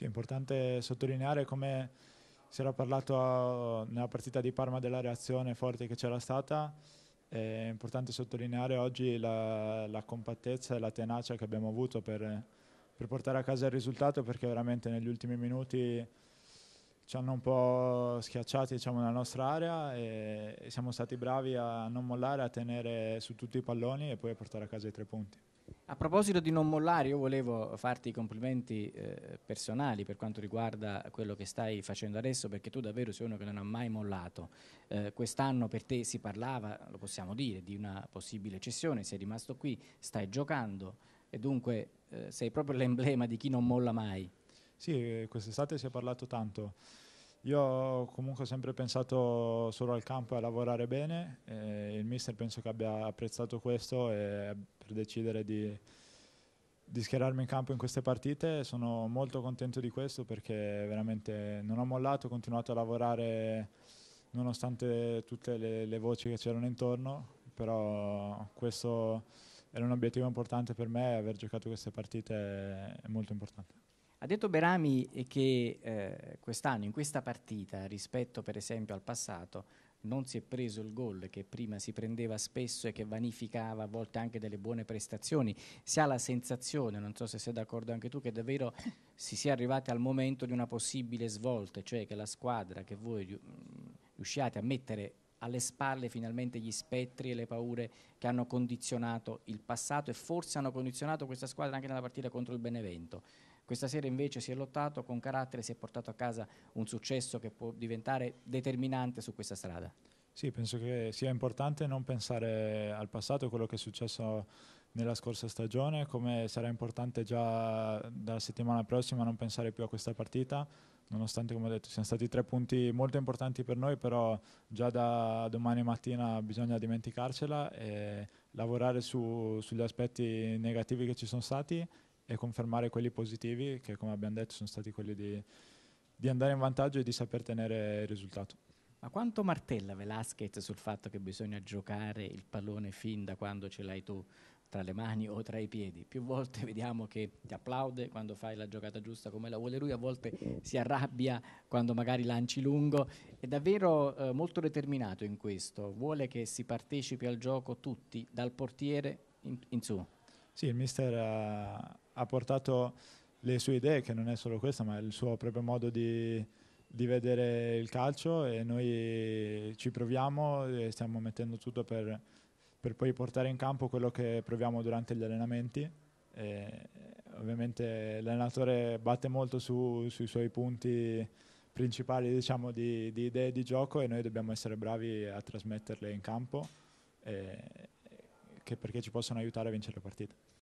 Sì, è importante sottolineare come si era parlato a, uh, nella partita di Parma della reazione forte che c'era stata. È importante sottolineare oggi la, la, compattezza e la tenacia che abbiamo avuto per, per portare a casa il risultato perché veramente negli ultimi minuti ci hanno un po' schiacciati diciamo, nella nostra area e siamo stati bravi a non mollare, a tenere su tutti i palloni e poi a portare a casa i tre punti. A proposito di non mollare, io volevo farti i complimenti eh, personali per quanto riguarda quello che stai facendo adesso, perché tu davvero sei uno che non ha mai mollato. Eh, quest'anno per te si parlava, lo possiamo dire, di una possibile cessione, sei rimasto qui, stai giocando e dunque eh, sei proprio l'emblema di chi non molla mai. Sì, quest'estate si è parlato tanto io comunque ho sempre pensato solo al campo e a lavorare bene, il mister penso che abbia apprezzato questo per decidere di, di, schierarmi in campo in queste partite sono molto contento di questo perché veramente non ho mollato, ho continuato a lavorare nonostante tutte le, le voci che c'erano intorno, però questo era un obiettivo importante per me e aver giocato queste partite è molto importante. Ha detto Berami che eh, quest'anno, in questa partita, rispetto per esempio al passato, non si è preso il gol che prima si prendeva spesso e che vanificava a volte anche delle buone prestazioni. Si ha la sensazione, non so se sei d'accordo anche tu, che davvero si sia arrivati al momento di una possibile svolta, cioè che la squadra che voi mm, riusciate a mettere alle spalle finalmente gli spettri e le paure che hanno condizionato il passato e forse hanno condizionato questa squadra anche nella partita contro il Benevento. Questa sera invece si è lottato con carattere, si è portato a casa un successo che può diventare determinante su questa strada. Sì, penso che sia importante non pensare al passato, quello che è successo nella scorsa stagione, come sarà importante già dalla settimana prossima non pensare più a questa partita, nonostante come ho detto siano stati tre punti molto importanti per noi, però già da domani mattina bisogna dimenticarcela e lavorare su, sugli aspetti negativi che ci sono stati e confermare quelli positivi che come abbiamo detto sono stati quelli di, di andare in vantaggio e di saper tenere il risultato. Ma quanto martella Velasquez sul fatto che bisogna giocare il pallone fin da quando ce l'hai tu tra le mani o tra i piedi? Più volte vediamo che ti applaude quando fai la giocata giusta come la vuole lui, a volte si arrabbia quando magari lanci lungo. È davvero eh, molto determinato in questo. Vuole che si partecipi al gioco tutti, dal portiere in, in su. Sì, il mister ha, ha portato le sue idee, che non è solo questa, ma il suo proprio modo di di vedere il calcio e noi ci proviamo e stiamo mettendo tutto per, per poi portare in campo quello che proviamo durante gli allenamenti. E ovviamente l'allenatore batte molto su, sui suoi punti principali diciamo, di, di, idee di gioco e noi dobbiamo essere bravi a trasmetterle in campo e, perché ci possono aiutare a vincere le partite.